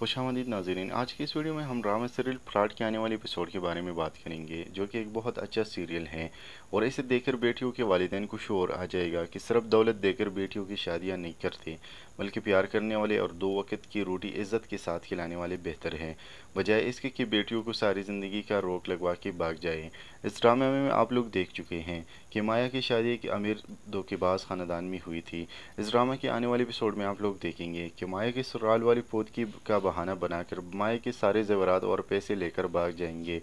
खुश आमदीद नाजरीन आज की इस वीडियो में हम ड्रामा सीरियल फ्राड के आने वाले एपिसोड के बारे में बात करेंगे जो कि एक बहुत अच्छा सीरियल है और इसे देखकर बेटियों के वालदेन को शोर आ जाएगा कि सिर्फ दौलत देकर बेटियों की शादियां नहीं करते बल्कि प्यार करने वाले और दो वक्त की रोटी इज्जत के साथ खिलाने वाले बेहतर हैं बजाय इसके कि बेटियों को सारी ज़िंदगी का रोक लगवा के भाग जाए इस ड्रामे में आप लोग देख चुके हैं कि माया की शादी एक अमीर धोखेबाज ख़ानदान में हुई थी इस ड्रामा के आने वाले एपिसोड में आप लोग देखेंगे कि माया के सुराल वाली पोत की का बहाना बनाकर माया के सारे जेवरात और पैसे लेकर भाग जाएंगे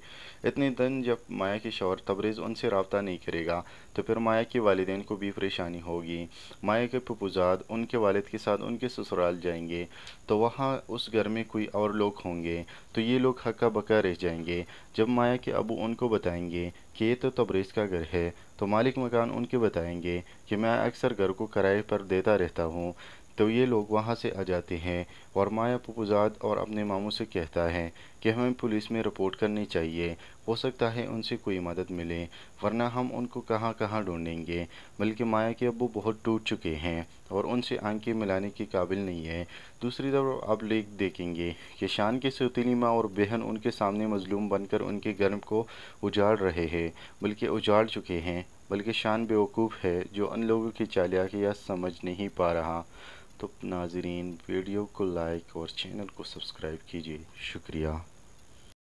इतने दिन जब माया के शौहर तबरेज़ उनसे रबता नहीं करेगा तो फिर माया के वालदेन को भी परेशानी होगी माया के पपुजाद उनके वालद के साथ उनके ससुराल जाएंगे तो वहाँ उस घर में कोई और लोग होंगे तो ये लोग हक्का बक्का रह जाएंगे जब माया के अबू उनको बताएंगे कि ये तो तब्रेज़ का घर है तो मालिक मकान उनके बताएंगे कि मैं अक्सर घर को किराए पर देता रहता हूँ तो ये लोग वहाँ से आ जाते हैं और माया पुपुजाद और अपने मामों से कहता है कि हमें पुलिस में रिपोर्ट करनी चाहिए हो सकता है उनसे कोई मदद मिले वरना हम उनको कहाँ कहाँ ढूंढेंगे बल्कि माया के अबू बहुत टूट चुके हैं और उनसे आंखें मिलाने के काबिल नहीं है दूसरी तरफ आप लेख देखेंगे कि शान के सोतीली माँ और बहन उनके सामने मजलूम बनकर उनके गर्म को उजाड़ रहे हैं बल्कि उजाड़ चुके हैं बल्कि शान बेवकूफ़ है जो उन लोगों की चालिया या समझ नहीं पा रहा तो नाजरीन वीडियो को लाइक और चैनल को सब्सक्राइब कीजिए शुक्रिया